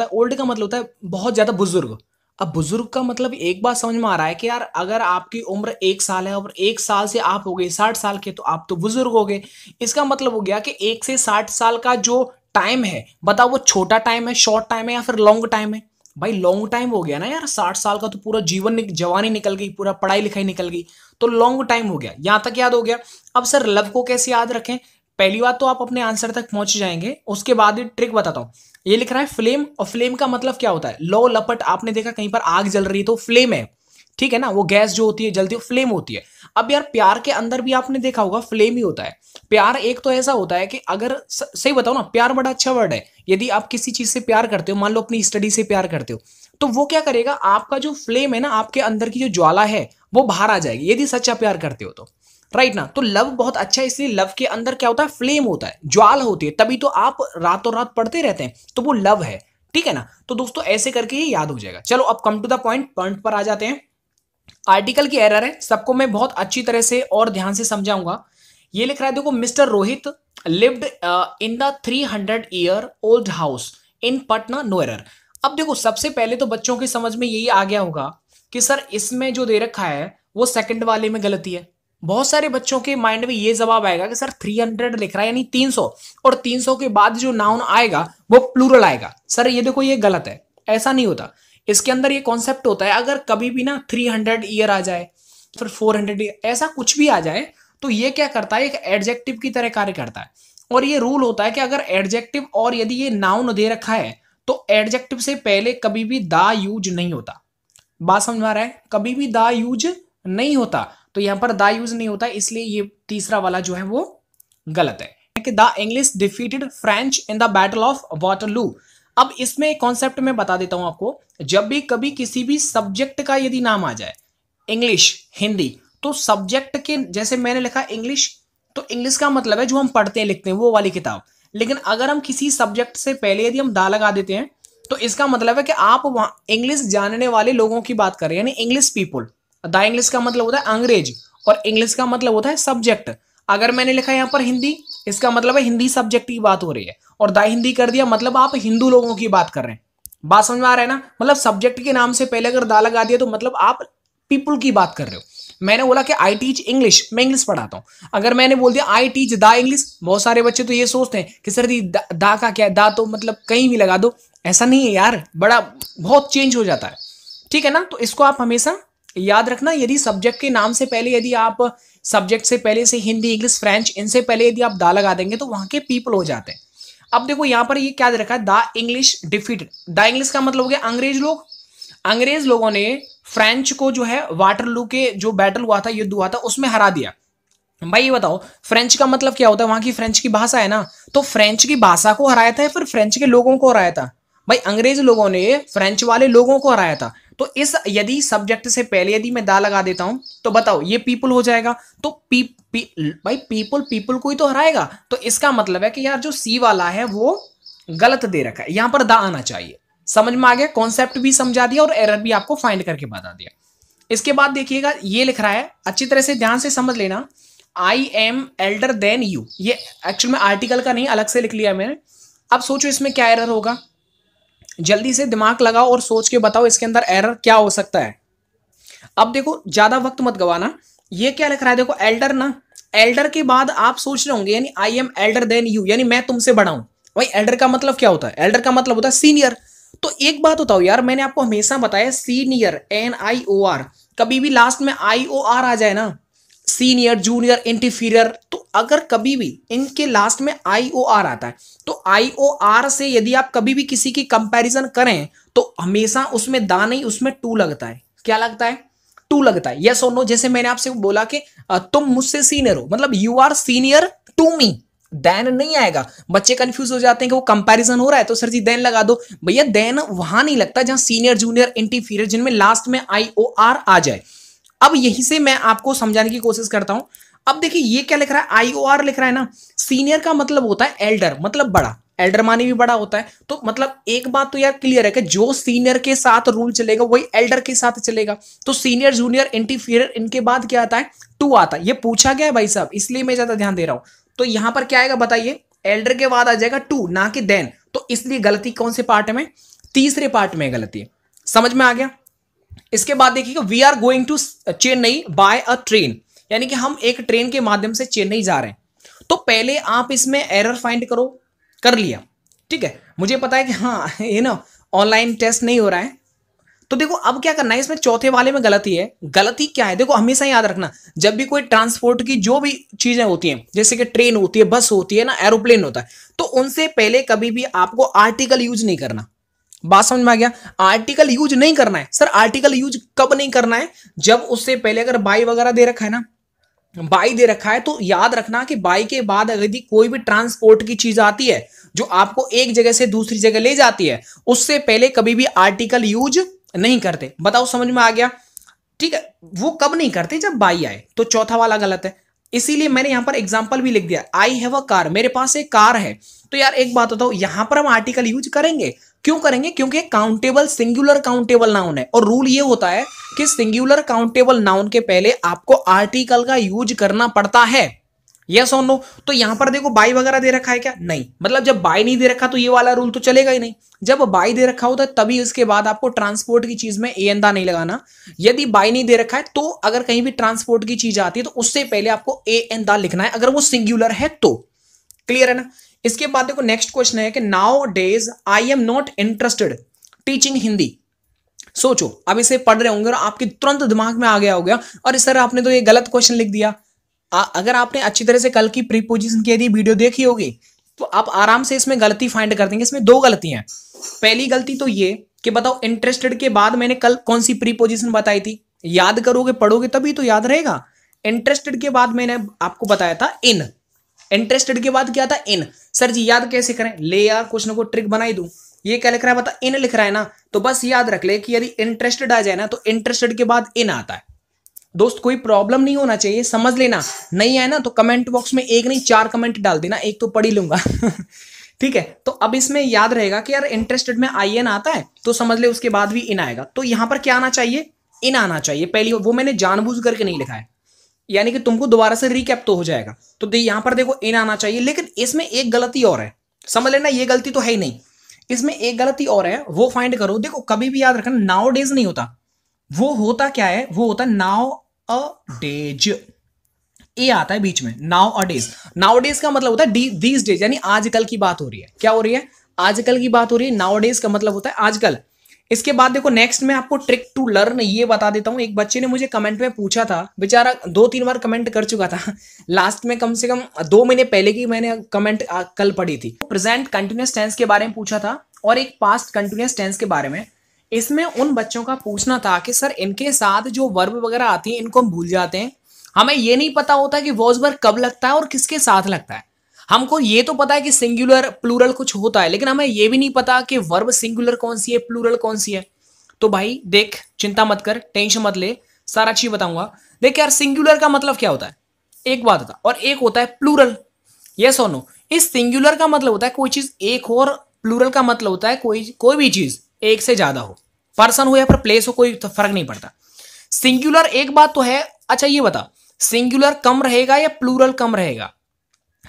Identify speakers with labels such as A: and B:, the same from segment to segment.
A: होता है ओल्ड का मतलब होता है बहुत ज़्यादा बुजुर्ग अब बुजुर्ग का मतलब एक बात समझ में आ रहा है कि यार अगर आपकी उम्र एक साल है और एक साल से आप हो गए साठ साल के तो आप तो बुजुर्ग हो गए इसका मतलब हो गया कि एक से साठ साल का जो टाइम है बताओ वो छोटा टाइम है शॉर्ट टाइम है या फिर लॉन्ग टाइम है भाई लॉन्ग टाइम हो गया ना यार साठ साल का तो पूरा जीवन निक, जवानी निकल गई पूरा पढ़ाई लिखाई निकल गई तो लॉन्ग टाइम हो गया यहाँ तक याद हो गया अब सर लव को कैसे याद रखें पहली बात तो आप अपने आंसर तक पहुंच जाएंगे उसके बाद ट्रिक बताता हूं ये लिख रहा है फ्लेम और फ्लेम का मतलब क्या होता है लो लपट आपने देखा कहीं पर आग जल रही है तो फ्लेम है ठीक है ना वो गैस जो होती है जलती है फ्लेम होती है अब यार प्यार के अंदर भी आपने देखा होगा फ्लेम ही होता है प्यार एक तो ऐसा होता है कि अगर सही बताओ ना प्यार बड़ा अच्छा वर्ड है यदि आप किसी चीज से प्यार करते हो मान लो अपनी स्टडी से प्यार करते हो तो वो क्या करेगा आपका जो फ्लेम है ना आपके अंदर की जो ज्वाला है वो बाहर आ जाएगी यदि सच्चा प्यार करते हो तो राइट ना तो लव बहुत अच्छा है इसलिए लव के अंदर क्या होता है फ्लेम होता है ज्वाल होती है तभी तो आप रातों रात पढ़ते रहते हैं तो वो लव है ठीक है ना तो दोस्तों ऐसे करके ही याद हो जाएगा चलो अब come to the point point पर आ जाते हैं आर्टिकल की एरर है सबको मैं बहुत अच्छी तरह से और ध्यान से समझाऊंगा ये लिख रहा है देखो mister Rohit lived in the three hundred year old house in Patna no error अब देखो सबसे पहले तो बच्चों की समझ में यही आ गया होगा कि सर इसमें जो दे रखा है वो सेकंड वाले में गलती है बहुत सारे बच्चों के माइंड में ये जवाब आएगा कि सर 300 लिख रहा है यानी 300 और 300 के बाद जो नाउन आएगा वो प्लूरल आएगा सर ये देखो ये गलत है ऐसा नहीं होता इसके अंदर ये कॉन्सेप्ट होता है अगर कभी भी ना 300 हंड्रेड ईयर आ जाए फिर 400 हंड्रेड ऐसा कुछ भी आ जाए तो ये क्या करता है एक एडजेक्टिव की तरह कार्य करता है और ये रूल होता है कि अगर एडजेक्टिव और यदि ये नाउन दे रखा है तो एडजेक्टिव से पहले कभी भी दा यूज नहीं होता बात समझ में आ रहा है कभी भी दा यूज नहीं होता तो यहां पर द यूज नहीं होता इसलिए ये तीसरा वाला जो है वो गलत है कि the English defeated French in the battle of Waterloo अब इसमें एक कॉन्सेप्ट में बता देता हूं आपको जब भी कभी किसी भी सब्जेक्ट का यदि नाम आ जाए इंग्लिश हिंदी तो सब्जेक्ट के जैसे मैंने लिखा इंग्लिश तो इंग्लिश का मतलब है जो हम पढ़ते हैं लिखते हैं वो वाली किताब लेकिन अगर हम किसी सब्जेक्ट से पहले यदि हम दा लगा देते हैं तो इसका मतलब है कि आप वहां इंग्लिश जानने वाले लोगों की बात करें यानी इंग्लिश पीपुल द इंग्लिश का मतलब होता है अंग्रेज और इंग्लिश का मतलब होता है सब्जेक्ट अगर मैंने लिखा यहाँ पर हिंदी इसका मतलब है हिंदी सब्जेक्ट की बात हो रही है और द हिंदी कर दिया मतलब आप हिंदू लोगों की बात कर रहे हैं बात समझ में आ रहा है ना मतलब सब्जेक्ट के नाम से पहले अगर दा लगा दिया तो मतलब आप पीपुल की बात कर रहे हो मैंने बोला कि आई टीच इंग्लिश मैं इंग्लिश पढ़ाता हूँ अगर मैंने बोल दिया आई टीच दा इंग्लिश बहुत सारे बच्चे तो ये सोचते हैं कि सर जी दा, दा का क्या है दा तो मतलब कहीं भी लगा दो ऐसा नहीं है यार बड़ा बहुत चेंज हो जाता है ठीक है ना तो इसको आप हमेशा याद रखना यदि सब्जेक्ट के नाम से पहले यदि आप सब्जेक्ट से पहले से हिंदी इंग्लिश फ्रेंच इनसे पहले यदि आप दा लगा देंगे तो वहाँ के पीपल हो जाते हैं अब देखो यहाँ पर ये क्या दे रखा है the English defeated the English का मतलब हो गया अंग्रेज लोग अंग्रेज लोगों ने फ्रेंच को जो है वाटरलू के जो बैटल हुआ था युद्ध हुआ था उसमें हरा दिया भाई ये बताओ फ्रेंच का मतलब क्या होता है वहां की फ्रेंच की भाषा है ना तो फ्रेंच की भाषा को हराया था या फिर फ्रेंच के लोगों को हराया था भाई अंग्रेज लोगों ने फ्रेंच वाले लोगों को हराया था तो इस यदि सब्जेक्ट से पहले यदि मैं दा लगा देता हूं तो बताओ ये पीपल हो जाएगा तो पी, पी भाई पीपल पीपल को ही तो हराएगा तो इसका मतलब है कि यार जो सी वाला है वो गलत दे रखा है यहां पर दा आना चाहिए समझ में आ गया कॉन्सेप्ट भी समझा दिया और एरर भी आपको फाइंड करके बता दिया इसके बाद देखिएगा ये लिख रहा है अच्छी तरह से ध्यान से समझ लेना I am elder than you ये एक्चुअल में आर्टिकल का नहीं अलग से लिख लिया मैंने अब सोचो इसमें क्या एरर होगा जल्दी से दिमाग लगाओ और सोच के बताओ इसके अंदर एरर क्या हो सकता है अब देखो ज़्यादा वक्त मत गवाना ये क्या लिख रहा है देखो एल्डर ना एल्डर के बाद आप सोच रहे होंगे यानी I am elder than you यानी मैं तुमसे बड़ा भाई एल्डर का मतलब क्या होता है एल्डर का मतलब होता है सीनियर तो एक बात बताओ यार मैंने आपको हमेशा बताया senior N I O R कभी भी लास्ट में आई ओ आर आ जाए ना सीनियर जूनियर इंटीफीरियर तो अगर कभी भी इनके लास्ट में आई ओ आर आता है तो आई ओ आर से यदि आप कभी भी किसी की कंपैरिजन करें तो हमेशा उसमें दा नहीं उसमें टू लगता है क्या लगता है टू लगता है यस और नो जैसे मैंने आपसे बोला कि तुम मुझसे सीनियर हो मतलब you are senior to me than नहीं आएगा बच्चे कंफ्यूज हो जाते हैं कि वो कंपैरिजन हो रहा है तो सर जी देन लगा दो भैया देन वहां नहीं लगता जहां सीनियर जूनियर इंटीफीरियर जिनमें लास्ट में आई ओ आर आ जाए अब यहीं से मैं आपको समझाने की कोशिश करता हूं अब देखिए ये क्या लिख रहा है आर लिख रहा है ना सीनियर का मतलब होता है एल्डर मतलब बड़ा एल्डर माने भी बड़ा होता है तो मतलब एक बात तो यार क्लियर है कि जो सीनियर के साथ रूल चलेगा वही एल्डर के साथ चलेगा तो सीनियर जूनियर इंटीफियर इनके बाद क्या आता है टू आता है ये पूछा गया है भाई साहब इसलिए मैं ज्यादा ध्यान दे रहा हूं तो यहां पर क्या आएगा बताइए एल्डर के बाद आ जाएगा टू ना कि देन तो इसलिए गलती कौन से पार्ट में तीसरे पार्ट में गलती है समझ में आ गया इसके बाद देखिएगा we are going to Chennai by a train यानी कि हम एक ट्रेन के माध्यम से चेन्नई जा रहे हैं तो पहले आप इसमें एरर फाइंड करो कर लिया ठीक है मुझे पता है कि हाँ ये ना ऑनलाइन टेस्ट नहीं हो रहा है तो देखो अब क्या करना है इसमें चौथे वाले में गलती है गलती क्या है देखो हमेशा याद रखना जब भी कोई ट्रांसपोर्ट की जो भी चीजें होती हैं जैसे कि ट्रेन होती है बस होती है ना एरोप्लेन होता है तो उनसे पहले कभी भी आपको आर्टिकल यूज नहीं करना बात समझ में आ गया आर्टिकल यूज नहीं करना है सर आर्टिकल यूज कब नहीं करना है जब उससे पहले अगर बाई वगैरह दे रखा है ना बाई दे रखा है तो याद रखना कि बाई के बाद अगर यदि कोई भी ट्रांसपोर्ट की चीज आती है जो आपको एक जगह से दूसरी जगह ले जाती है उससे पहले कभी भी आर्टिकल यूज नहीं करते बताओ समझ में आ गया ठीक है वो कब नहीं करते जब बाई आए तो चौथा वाला गलत है इसीलिए मैंने यहां पर एग्जाम्पल भी लिख दिया आई हैव अ कार मेरे पास एक कार है तो यार एक बात बताओ यहां पर हम आर्टिकल यूज करेंगे क्यों करेंगे क्योंकि काउंटेबल सिंगुलर काउंटेबल नाउन है और रूल ये होता है कि सिंगुलर काउंटेबल नाउन के पहले आपको आर्टिकल का यूज करना पड़ता है यस और नो तो यहां पर देखो बाई वगैरह दे रखा है क्या नहीं मतलब जब बाई नहीं दे रखा तो ये वाला रूल तो चलेगा ही नहीं जब बाई दे रखा होता है तभी उसके बाद आपको ट्रांसपोर्ट की चीज में ए एंदा नहीं लगाना यदि बाई नहीं दे रखा है तो अगर कहीं भी ट्रांसपोर्ट की चीज आती है तो उससे पहले आपको ए एंदा लिखना है अगर वो सिंगुलर है तो क्लियर है ना इसके बाद देखो नेक्स्ट क्वेश्चन है कि now days I am not interested teaching Hindi सोचो अब इसे पढ़ रहे होंगे और आपके तुरंत दिमाग में आ गया हो गया और तरह आपने तो ये गलत क्वेश्चन लिख दिया आ, अगर आपने अच्छी तरह से कल की प्रीपोजिशन की यदि वीडियो देखी होगी तो आप आराम से इसमें गलती फाइंड कर देंगे इसमें दो गलती हैं पहली गलती तो ये कि बताओ इंटरेस्टेड के बाद मैंने कल कौन सी प्रीपोजिशन बताई थी याद करोगे पढ़ोगे तभी तो याद रहेगा इंटरेस्टेड के बाद मैंने आपको बताया था इन इंटरेस्टेड के बाद क्या था इन सर जी याद कैसे करें ले यार कुछ ना कुछ ट्रिक बनाई दू ये क्या लिख रहा है बता इन लिख रहा है ना तो बस याद रख ले कि यदि इंटरेस्टेड आ जाए ना तो इंटरेस्टेड के बाद इन आता है दोस्त कोई प्रॉब्लम नहीं होना चाहिए समझ लेना नहीं आए ना तो कमेंट बॉक्स में एक नहीं चार कमेंट डाल देना एक तो पढ़ी लूंगा ठीक है तो अब इसमें याद रहेगा कि यार इंटरेस्टेड में आई एन आता है तो समझ ले उसके बाद भी इन आएगा तो यहां पर क्या आना चाहिए इन आना चाहिए पहली वो मैंने जानबूझ करके नहीं लिखा है यानी कि तुमको दोबारा से रिकैप तो हो जाएगा तो यहां पर देखो इन आना चाहिए लेकिन इसमें एक गलती और है समझ लेना ये गलती तो है ही नहीं इसमें एक गलती और है वो फाइंड करो देखो कभी भी याद रखना नाव डेज नहीं होता वो होता क्या है वो होता नाव अ डेज ए आता है बीच में नाव अ डेज नाव डेज का मतलब होता है दीज डेज यानी आजकल की बात हो रही है क्या हो रही है आजकल की बात हो रही है नाव डेज का मतलब होता है आजकल इसके बाद देखो नेक्स्ट मैं आपको ट्रिक टू लर्न ये बता देता हूँ एक बच्चे ने मुझे कमेंट में पूछा था बेचारा दो तीन बार कमेंट कर चुका था लास्ट में कम से कम दो महीने पहले की मैंने कमेंट कल पढ़ी थी प्रेजेंट कंटिन्यूस टेंस के बारे में पूछा था और एक पास्ट कंटिन्यूस टेंस के बारे में इसमें उन बच्चों का पूछना था कि सर इनके साथ जो वर्ब वगैरह आती है इनको हम भूल जाते हैं हमें ये नहीं पता होता कि वॉज वर्ग कब लगता है और किसके साथ लगता है हमको ये तो पता है कि सिंगुलर प्लूरल कुछ होता है लेकिन हमें ये भी नहीं पता कि वर्ब सिंगुलर कौन सी है प्लूरल कौन सी है तो भाई देख चिंता मत कर टेंशन मत ले सारा चीज बताऊंगा देख यार सिंगुलर का मतलब क्या होता है एक बात होता और एक होता है प्लूरल यस और नो इस सिंगुलर का मतलब होता है कोई चीज एक हो और प्लूरल का मतलब होता है कोई कोई भी चीज एक से ज्यादा हो पर्सन हो या फिर प्लेस हो कोई तो फर्क नहीं पड़ता सिंगुलर एक बात तो है अच्छा ये बता सिंगुलर कम रहेगा या प्लूरल कम रहेगा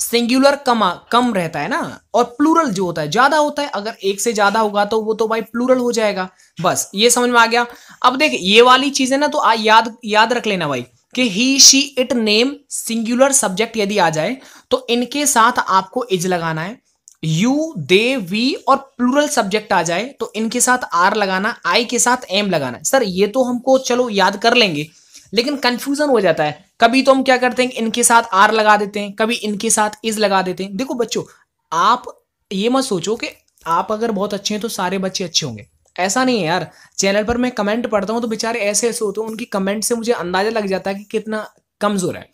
A: सिंगुलर कम कम रहता है ना और प्लूरल जो होता है ज्यादा होता है अगर एक से ज्यादा होगा तो वो तो भाई प्लूरल हो जाएगा बस ये समझ में आ गया अब देख ये वाली चीजें ना तो आ, याद याद रख लेना भाई कि he she it name singular subject यदि आ जाए तो इनके साथ आपको इज लगाना है यू दे वी और प्लूरल सब्जेक्ट आ जाए तो इनके साथ आर लगाना आई के साथ एम लगाना सर ये तो हमको चलो याद कर लेंगे लेकिन कंफ्यूजन हो जाता है कभी तो हम क्या करते हैं इनके साथ आर लगा देते हैं कभी इनके साथ इज लगा देते हैं देखो बच्चों आप ये मत सोचो कि आप अगर बहुत अच्छे हैं तो सारे बच्चे अच्छे होंगे ऐसा नहीं है यार चैनल पर मैं कमेंट पढ़ता हूँ तो बेचारे ऐसे ऐसे होते हैं उनकी कमेंट से मुझे अंदाजा लग जाता है कि कितना कमज़ोर है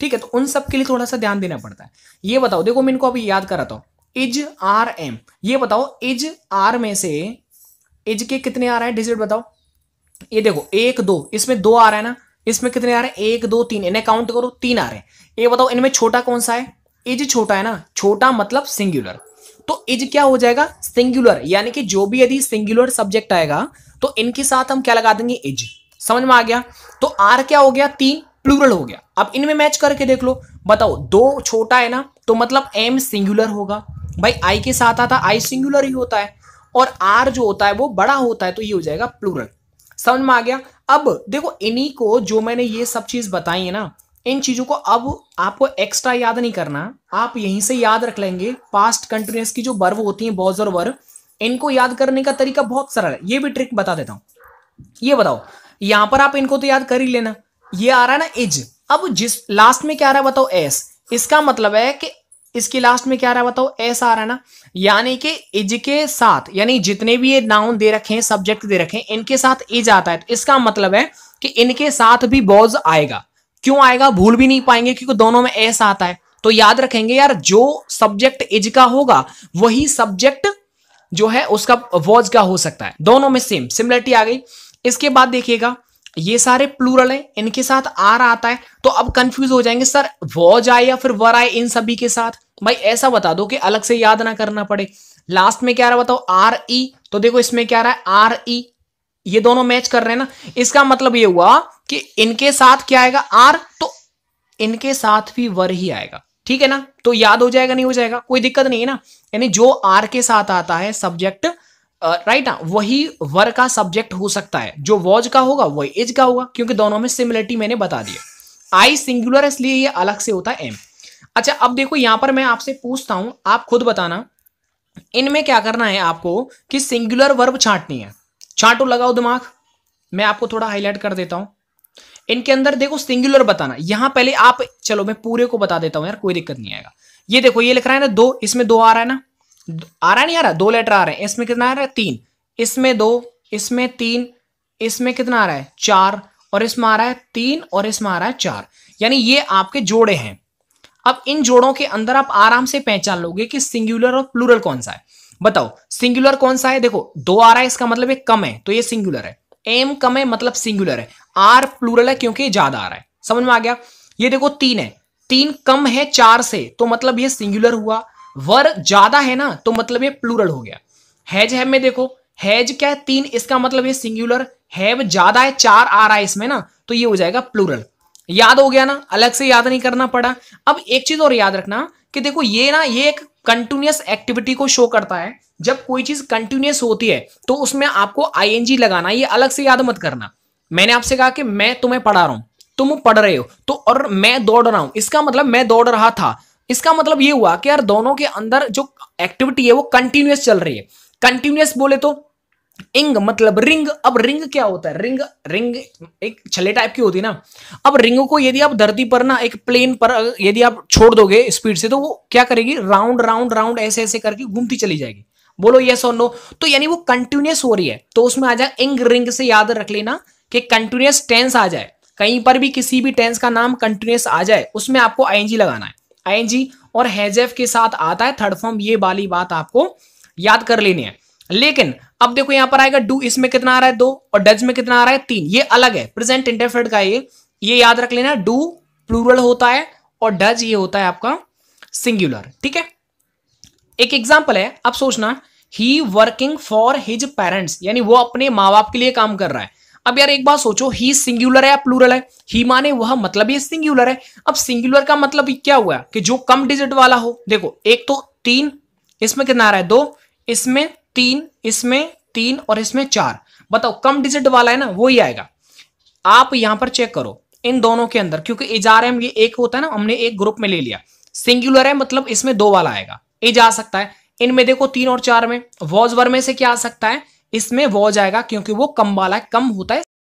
A: ठीक है तो उन सब के लिए थोड़ा सा ध्यान देना पड़ता है ये बताओ देखो मैं इनको अभी याद कराता हूँ इज आर एम ये बताओ इज आर में से इज के कितने आ रहे हैं डिजिट बताओ ये देखो एक दो इसमें दो आ रहा है ना इसमें कितने आ रहे हैं एक दो तीन इन्हें काउंट करो तीन आ रहे हैं ये बताओ इनमें छोटा कौन सा है इज छोटा है ना छोटा मतलब सिंगुलर तो इज क्या हो जाएगा सिंगुलर यानी कि जो भी यदि सिंगुलर सब्जेक्ट आएगा तो इनके साथ हम क्या लगा देंगे इज समझ में आ गया तो आर क्या हो गया तीन प्लूरल हो गया अब इनमें मैच करके देख लो बताओ दो छोटा है ना तो मतलब एम सिंगुलर होगा भाई आई के साथ आता आई सिंगुलर ही होता है और आर जो होता है वो बड़ा होता है तो ये हो जाएगा प्लूरल समझ में आ गया अब देखो इन्हीं को जो मैंने ये सब चीज बताई है ना इन चीजों को अब आपको एक्स्ट्रा याद नहीं करना आप यहीं से याद रख लेंगे पास्ट कंटिन्यूस की जो वर्व होती है बॉज और वर्व इनको याद करने का तरीका बहुत सरल है ये भी ट्रिक बता देता हूं ये बताओ यहां पर आप इनको तो याद कर ही लेना ये आ रहा है ना इज अब जिस लास्ट में क्या आ रहा है बताओ एस इसका मतलब है कि इसके लास्ट में क्या रहा बताओ एस आ रहा है ना यानी कि इज के साथ यानी जितने भी ये नाउन दे रखे हैं सब्जेक्ट दे रखे हैं इनके साथ इज आता है तो इसका मतलब है कि इनके साथ भी बॉज आएगा क्यों आएगा भूल भी नहीं पाएंगे क्योंकि दोनों में एस आता है तो याद रखेंगे यार जो सब्जेक्ट इज का होगा वही सब्जेक्ट जो है उसका वॉज का हो सकता है दोनों में सेम सिमिलरिटी आ गई इसके बाद देखिएगा ये सारे प्लूरल हैं इनके साथ आर आता है तो अब कंफ्यूज हो जाएंगे सर वॉज आए या फिर वर आए इन सभी के साथ भाई ऐसा बता दो कि अलग से याद ना करना पड़े लास्ट में क्या रहा बताओ आर ई e, तो देखो इसमें क्या रहा है आर ई e, ये दोनों मैच कर रहे हैं ना इसका मतलब ये हुआ कि इनके साथ क्या आएगा आर तो इनके साथ भी वर ही आएगा ठीक है ना तो याद हो जाएगा नहीं हो जाएगा कोई दिक्कत नहीं है ना यानी जो आर के साथ आता है सब्जेक्ट राइट uh, ना वही वर का सब्जेक्ट हो सकता है जो वॉज का होगा वही इज का होगा क्योंकि दोनों में सिमिलरिटी मैंने बता दी आई सिंगुलर इसलिए ये अलग से होता है एम अच्छा अब देखो यहां पर मैं आपसे पूछता हूं आप खुद बताना इनमें क्या करना है आपको कि सिंगुलर वर्ब छांटनी है छांटो लगाओ दिमाग मैं आपको थोड़ा हाईलाइट कर देता हूं इनके अंदर देखो सिंगुलर बताना यहां पहले आप चलो मैं पूरे को बता देता हूं यार कोई दिक्कत नहीं आएगा ये देखो ये लिख रहा है ना दो इसमें दो आ रहा है ना आ रहा नहीं आ रहा दो लेटर आ रहे हैं इसमें कितना आ रहा है तीन इसमें दो इसमें तीन इसमें कितना आ रहा है चार और इसमें आ रहा है तीन और इसमें आ रहा है चार यानी ये आपके जोड़े हैं अब इन जोड़ों के अंदर आप आराम से पहचान लोगे कि सिंगुलर और प्लूरल कौन सा है बताओ सिंगुलर कौन सा है देखो दो आ रहा है इसका मतलब एक कम है तो ये सिंगुलर है एम कम है मतलब सिंगुलर है आर प्लूरल है क्योंकि ज्यादा आ रहा है समझ में आ गया ये देखो तीन है तीन कम है चार से तो मतलब ये सिंगुलर हुआ वर ज्यादा है ना तो मतलब ये प्लूरल हो गया हैज हैव में देखो हैज क्या है तीन इसका मतलब ये सिंगुलर हैव ज्यादा है चार आ रहा है इसमें ना तो ये हो जाएगा प्लूरल याद हो गया ना अलग से याद नहीं करना पड़ा अब एक चीज और याद रखना कि देखो ये ना ये एक कंटिन्यूस एक्टिविटी को शो करता है जब कोई चीज कंटिन्यूस होती है तो उसमें आपको आईएनजी लगाना ये अलग से याद मत करना मैंने आपसे कहा कि मैं तुम्हें पढ़ा रहा हूं तुम पढ़ रहे हो तो और मैं दौड़ रहा हूं इसका मतलब मैं दौड़ रहा था इसका मतलब ये हुआ कि यार दोनों के अंदर जो एक्टिविटी है वो कंटिन्यूस चल रही है कंटिन्यूस बोले तो इंग मतलब रिंग अब रिंग क्या होता है रिंग रिंग एक छले टाइप की होती है ना अब रिंग को यदि आप धरती पर ना एक प्लेन पर यदि आप छोड़ दोगे स्पीड से तो वो क्या करेगी राउंड राउंड राउंड ऐसे ऐसे करके घूमती चली जाएगी बोलो यस और नो तो यानी वो कंटिन्यूस हो रही है तो उसमें आ जाए इंग रिंग से याद रख लेना कि कंटिन्यूस टेंस आ जाए कहीं पर भी किसी भी टेंस का नाम कंटिन्यूस आ जाए उसमें आपको आईएनजी लगाना है आईएनजी और हैजेफ के साथ आता है थर्ड फॉर्म ये वाली बात आपको याद कर लेनी है लेकिन अब देखो यहां पर आएगा डू इसमें कितना आ रहा है दो और डज में कितना आ रहा है तीन ये अलग है प्रेजेंट इंटरफेड का ये ये याद रख लेना डू प्लूरल होता है और डज ये होता है आपका सिंगुलर ठीक है एक एग्जाम्पल है अब सोचना he working for his parents यानी वो अपने माँ बाप के लिए काम कर रहा है अब यार एक बात सोचो ही सिंगुलर है या प्लूरल है ही माने वह मतलब ये सिंगुलर है अब सिंगुलर का मतलब क्या हुआ कि जो कम डिजिट वाला हो देखो एक तो तीन इसमें कितना आ रहा है दो इसमें तीन इसमें तीन और इसमें चार बताओ कम डिजिट वाला है ना वो ही आएगा आप यहां पर चेक करो इन दोनों के अंदर क्योंकि इजार एम ये एक होता है ना हमने एक ग्रुप में ले लिया सिंगुलर है मतलब इसमें दो वाला आएगा एज आ सकता है इनमें देखो तीन और चार में वॉजवर में से क्या आ सकता है इसमें वो जाएगा क्योंकि वो कम वाला है कम होता है